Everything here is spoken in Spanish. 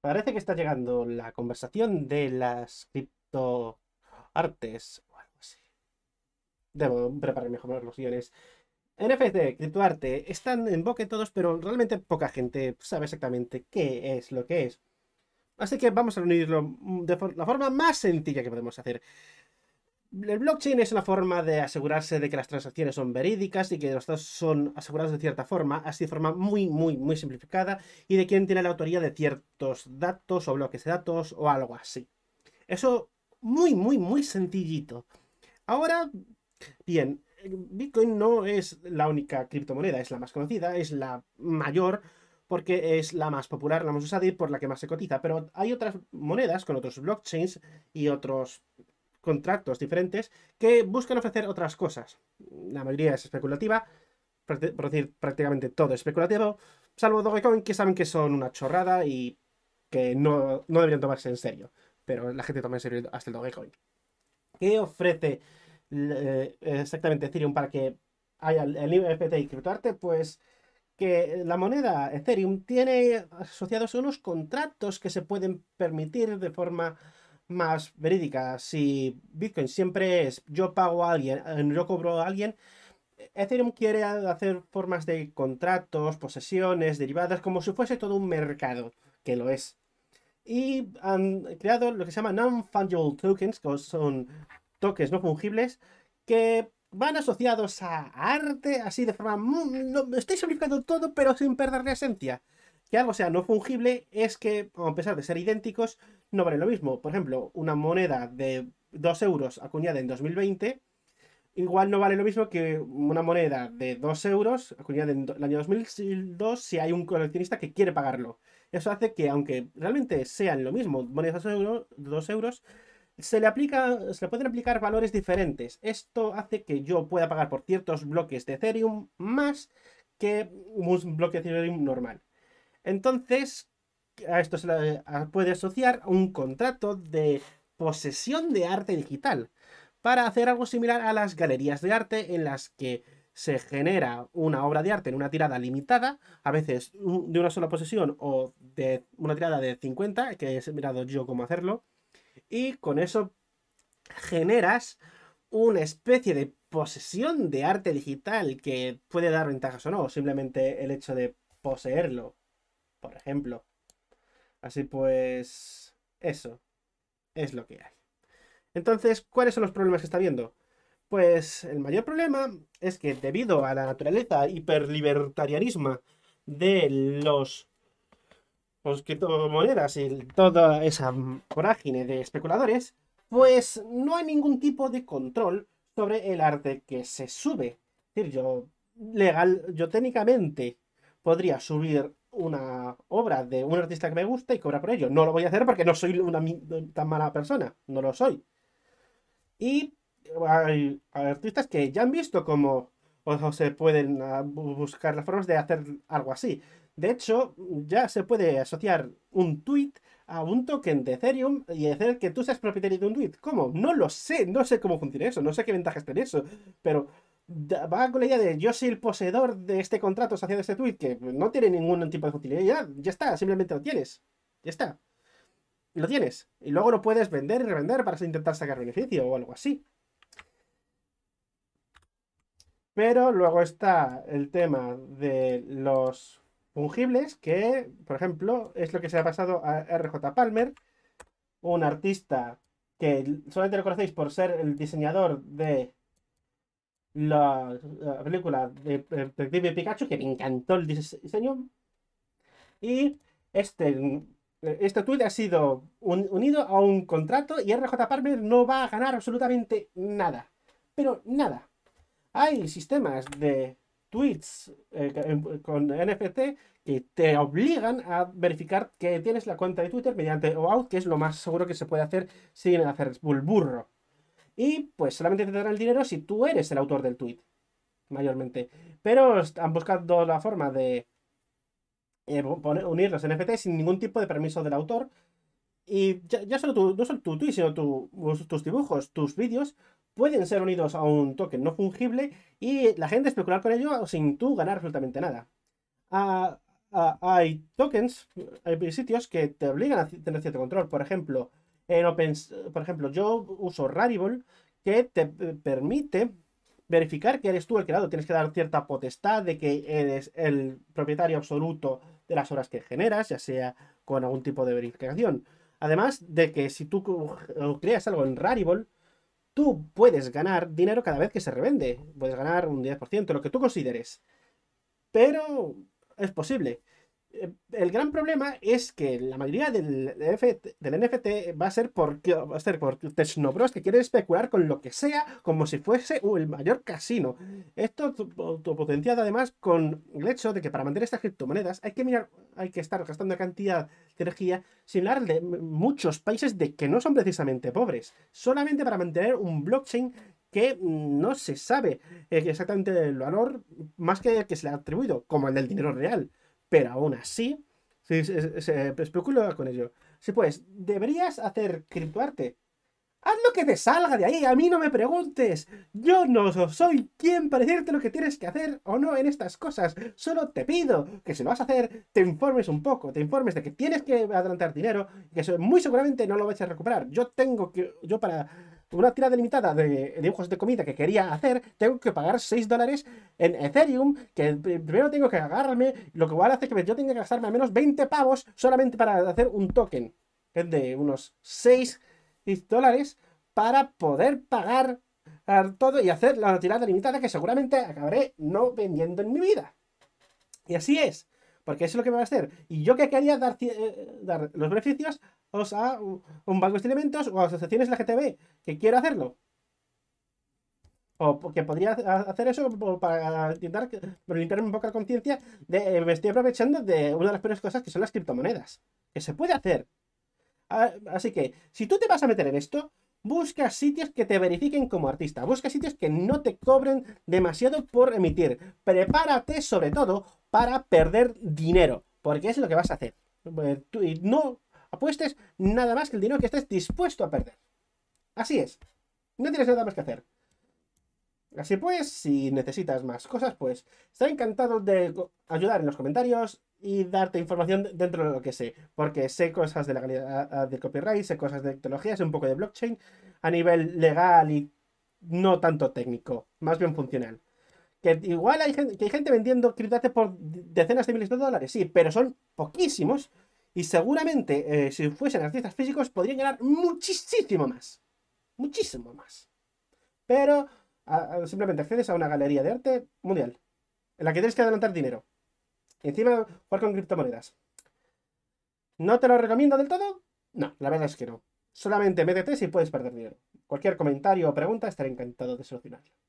Parece que está llegando la conversación de las criptoartes o algo así. Debo prepararme mejor los guiones. NFT, criptoarte, están en boca todos, pero realmente poca gente sabe exactamente qué es lo que es. Así que vamos a reunirlo mm, de la forma más sencilla que podemos hacer el blockchain es una forma de asegurarse de que las transacciones son verídicas y que los datos son asegurados de cierta forma, así de forma muy, muy, muy simplificada, y de quién tiene la autoría de ciertos datos o bloques de datos o algo así. Eso muy, muy, muy sencillito. Ahora, bien, Bitcoin no es la única criptomoneda, es la más conocida, es la mayor, porque es la más popular, la más usada y por la que más se cotiza, pero hay otras monedas con otros blockchains y otros contratos diferentes que buscan ofrecer otras cosas. La mayoría es especulativa, por decir prácticamente todo es especulativo, salvo Dogecoin que saben que son una chorrada y que no, deberían tomarse en serio. Pero la gente toma en serio hasta el Dogecoin. ¿Qué ofrece eh, exactamente Ethereum para que haya el libre FT y criptoarte? Pues que la moneda Ethereum tiene asociados unos contratos que se pueden permitir de forma más verídica. Si Bitcoin siempre es yo pago a alguien, eh, yo cobro a alguien, Ethereum quiere hacer formas de contratos, posesiones, derivadas, como si fuese todo un mercado, que lo es. Y han creado lo que se llama non-fungible tokens, que son tokens no fungibles, que van asociados a arte, así de forma... estoy simplificando todo, pero sin perder la esencia. Que algo sea no fungible es que, a pesar de ser idénticos, no vale lo mismo. Por ejemplo, una moneda de 2 euros acuñada en 2020 igual no vale lo mismo que una moneda de 2 euros acuñada en el año 2002 si hay un coleccionista que quiere pagarlo. Eso hace que, aunque realmente sean lo mismo, monedas de 2 euros, se le, aplica, se le pueden aplicar valores diferentes. Esto hace que yo pueda pagar por ciertos bloques de Ethereum más que un bloque de Ethereum normal. Entonces, a esto se le puede asociar un contrato de posesión de arte digital para hacer algo similar a las galerías de arte en las que se genera una obra de arte en una tirada limitada, a veces de una sola posesión o de una tirada de 50, que he mirado yo cómo hacerlo, y con eso generas una especie de posesión de arte digital que puede dar ventajas o no, simplemente el hecho de poseerlo por ejemplo. Así pues, eso es lo que hay. Entonces, ¿cuáles son los problemas que está viendo? Pues el mayor problema es que debido a la naturaleza hiperlibertarianismo de los, pues, todo monedas y toda esa vorágine de especuladores, pues no hay ningún tipo de control sobre el arte que se sube. Es decir, yo legal, yo técnicamente podría subir una obra de un artista que me gusta y cobra por ello. No lo voy a hacer porque no soy una tan mala persona, no lo soy. Y hay artistas que ya han visto cómo se pueden ah, buscar las formas de hacer algo así. De hecho, ya se puede asociar un tweet a un token de Ethereum y decir que tú seas propietario de un tweet. ¿Cómo? No lo sé, no sé cómo funciona eso, no sé qué ventajas tiene eso, pero va con la idea de yo soy el poseedor de este contrato asociado este tweet, que no tiene ningún tipo de utilidad, ya, ya está, simplemente lo tienes, ya está. Lo tienes. Y luego lo puedes vender y revender para intentar sacar beneficio o algo así. Pero luego está el tema de los fungibles, que, por ejemplo, es lo que se ha pasado a RJ Palmer, un artista que solamente lo conocéis por ser el diseñador de la, película de Pikachu, que me encantó el diseño. Y este, este tweet ha sido unido a un contrato y RJ Palmer no va a ganar absolutamente nada. Pero nada. Hay sistemas de tweets eh, em, con NFT que te obligan a verificar que tienes la cuenta de Twitter mediante OAuth, que es lo más seguro que se puede hacer sin hacer burro. Y pues solamente te darán el dinero si tú eres el autor del tweet, mayormente. Pero han buscado la forma de eh, unir los NFT sin ningún tipo de permiso del autor. Y ya, ya solo tu, no solo tu tweet, sino tus dibujos, tus vídeos, pueden ser unidos a un token no fungible y la gente especular con ello sin tú ganar absolutamente nada. hay tokens, hay sitios que te obligan a tener cierto control. Por ejemplo, en Opens, por ejemplo, yo uso Rarible que te permite verificar que eres tú el creador. Tienes que dar cierta potestad de que eres el propietario absoluto de las horas que generas, ya sea con algún tipo de verificación. Además de que si tú creas algo en Rarible, tú puedes ganar dinero cada vez que se revende. Puedes ganar un 10%, lo que tú consideres. Pero es posible. Eh, el gran problema es que la mayoría del, NFT va a ser porque va a ser por Technobros que quiere especular con lo que sea como si fuese el mayor casino. Esto potenciado además con el hecho de que para mantener estas criptomonedas hay que mirar, hay que estar gastando cantidad de energía similar hablar de muchos países de que no son precisamente pobres, solamente para mantener un blockchain que no se sabe exactamente el valor más que que se le ha atribuido, como el del dinero real pero aún así se, se, especula con ello. Si pues, deberías hacer criptoarte. Haz lo que te salga de ahí, a mí no me preguntes. Yo no soy quien para decirte lo que tienes que hacer o no en estas cosas. Solo te pido que si lo vas a hacer, te informes un poco, te informes de que tienes que adelantar dinero, que muy seguramente no lo vas a recuperar. Yo tengo que, yo para una tirada limitada de dibujos de comida que quería hacer, tengo que pagar 6 dólares en Ethereum, que primero tengo que agarrarme, lo que igual hace que yo tenga que gastarme al menos 20 pavos solamente para hacer un token, de unos 6 dólares, para poder pagar todo y hacer la tirada limitada que seguramente acabaré no vendiendo en mi vida. Y así es, porque eso es lo que me va a hacer. Y yo que quería dar, eh, dar los beneficios o a un banco de elementos o a asociaciones GTB que quiero hacerlo. O que podría hacer eso para intentar limpiarme un poco la conciencia de eh, me estoy aprovechando de una de las peores cosas que son las criptomonedas. Que se puede hacer. Así que, si tú te vas a meter en esto, busca sitios que te verifiquen como artista, busca sitios que no te cobren demasiado por emitir. Prepárate sobre todo para perder dinero, porque es lo que vas a hacer. Eh, y No apuestes nada más que el dinero que estés dispuesto a perder. Así es. No tienes nada más que hacer. Así pues, si necesitas más cosas, pues estaré encantado de ayudar en los comentarios y darte información dentro de lo que sé, porque sé cosas de la de copyright, sé cosas de tecnología, sé un poco de blockchain a nivel legal y no tanto técnico, más bien funcional. Que igual hay gente, que hay gente vendiendo criptate por decenas de miles de dólares, sí, pero son poquísimos y seguramente, eh, si fuesen artistas físicos, podrían ganar muchísimo más. Muchísimo más. Pero simplemente accedes a una galería de arte mundial, en la que tienes que adelantar dinero. encima jugar con criptomonedas. ¿No te lo recomiendo del todo? No, la verdad es que no. Solamente métete si puedes perder dinero. Cualquier comentario o pregunta estaré encantado de solucionarlo.